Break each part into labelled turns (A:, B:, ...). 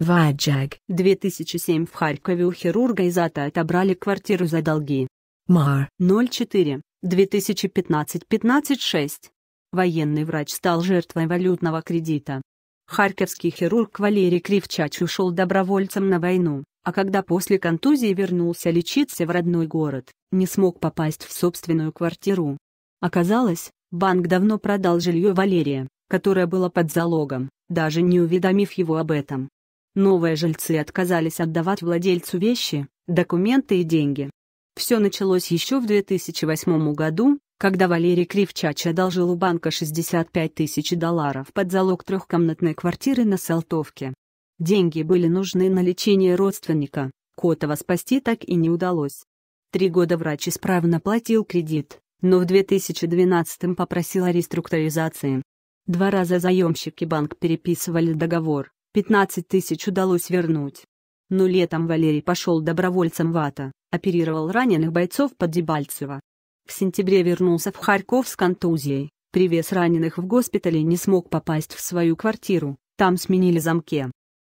A: Ваджаг. 2007 в Харькове у хирурга из АТА отобрали квартиру за долги. Мар. 04. 2015-15-6. Военный врач стал жертвой валютного кредита. Харьковский хирург Валерий Кривчач ушел добровольцем на войну, а когда после контузии вернулся лечиться в родной город, не смог попасть в собственную квартиру. Оказалось, банк давно продал жилье Валерия, которое было под залогом, даже не уведомив его об этом. Новые жильцы отказались отдавать владельцу вещи, документы и деньги. Все началось еще в 2008 году, когда Валерий Кривчач одолжил у банка 65 тысяч долларов под залог трехкомнатной квартиры на Салтовке. Деньги были нужны на лечение родственника, Котова спасти так и не удалось. Три года врач исправно платил кредит, но в 2012-м попросил о реструктуризации. Два раза заемщики банк переписывали договор, 15 тысяч удалось вернуть. Но летом Валерий пошел добровольцем в АТО, оперировал раненых бойцов под Дебальцево. В сентябре вернулся в Харьков с контузией, привез раненых в госпитале и не смог попасть в свою квартиру, там сменили замки.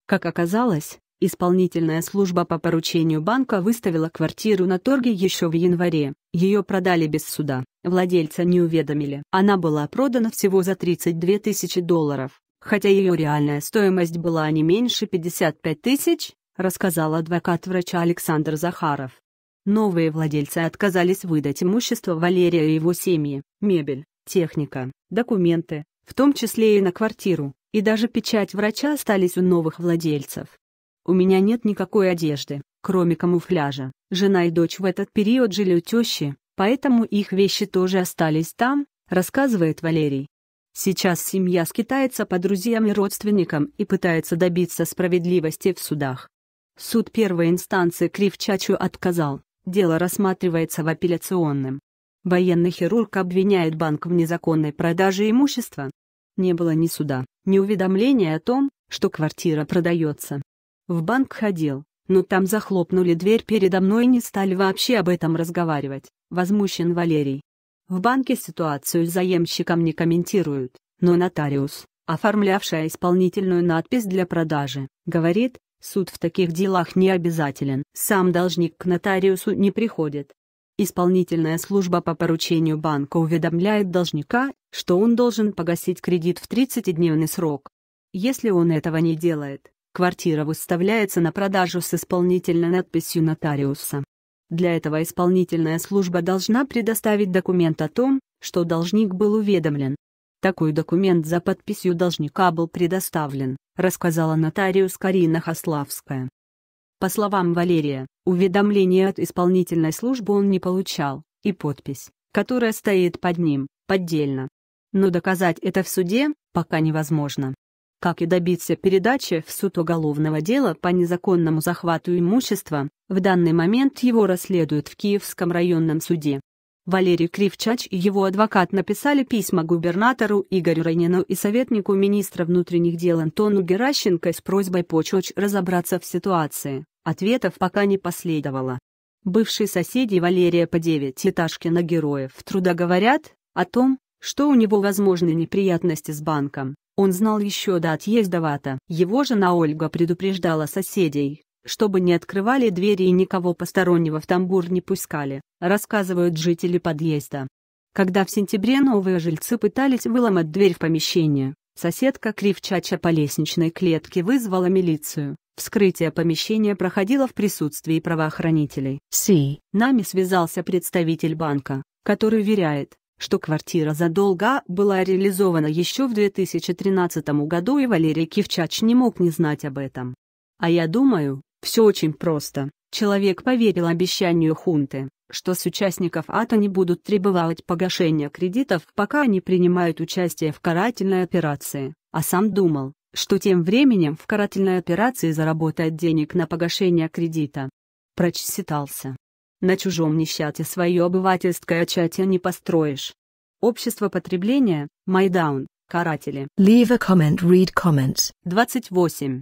A: Как оказалось, исполнительная служба по поручению банка выставила квартиру на торге еще в январе, ее продали без суда, владельца не уведомили. Она была продана всего за 32 тысячи долларов хотя ее реальная стоимость была не меньше 55 тысяч, рассказал адвокат врача Александр Захаров. Новые владельцы отказались выдать имущество Валерия и его семьи, мебель, техника, документы, в том числе и на квартиру, и даже печать врача остались у новых владельцев. У меня нет никакой одежды, кроме камуфляжа. Жена и дочь в этот период жили у тещи, поэтому их вещи тоже остались там, рассказывает Валерий. Сейчас семья скитается по друзьям и родственникам и пытается добиться справедливости в судах. Суд первой инстанции Кривчачу отказал, дело рассматривается в апелляционном. Военный хирург обвиняет банк в незаконной продаже имущества. Не было ни суда, ни уведомления о том, что квартира продается. В банк ходил, но там захлопнули дверь передо мной и не стали вообще об этом разговаривать, возмущен Валерий. В банке ситуацию с заемщиком не комментируют, но нотариус, оформлявшая исполнительную надпись для продажи, говорит, суд в таких делах не обязателен. Сам должник к нотариусу не приходит. Исполнительная служба по поручению банка уведомляет должника, что он должен погасить кредит в 30-дневный срок. Если он этого не делает, квартира выставляется на продажу с исполнительной надписью нотариуса. Для этого исполнительная служба должна предоставить документ о том, что должник был уведомлен. Такой документ за подписью должника был предоставлен, рассказала нотариус Карина Хославская. По словам Валерия, уведомление от исполнительной службы он не получал, и подпись, которая стоит под ним, поддельно. Но доказать это в суде пока невозможно. Как и добиться передачи в суд уголовного дела по незаконному захвату имущества, в данный момент его расследуют в Киевском районном суде. Валерий Кривчач и его адвокат написали письма губернатору Игорю Ранину и советнику министра внутренних дел Антону Геращенко с просьбой почуч разобраться в ситуации. Ответов пока не последовало. Бывшие соседи Валерия по девятиэтажке на героев труда говорят о том, что у него возможны неприятности с банком. Он знал еще до отъезда Вата. Его жена Ольга предупреждала соседей, чтобы не открывали двери и никого постороннего в тамбур не пускали, рассказывают жители подъезда. Когда в сентябре новые жильцы пытались выломать дверь в помещение, соседка Кривчача по лестничной клетке вызвала милицию. Вскрытие помещения проходило в присутствии правоохранителей. Си. Нами связался представитель банка, который уверяет, что квартира задолго а была реализована еще в 2013 году и Валерий Кивчач не мог не знать об этом. А я думаю, все очень просто. Человек поверил обещанию хунты, что с участников АТО не будут требовать погашения кредитов, пока они принимают участие в карательной операции, а сам думал, что тем временем в карательной операции заработает денег на погашение кредита. Прочитался. На чужом несчастье свое обывательское чате не построишь. Общество потребления, Майдаун, каратели. Leave a comment, read comments. 28.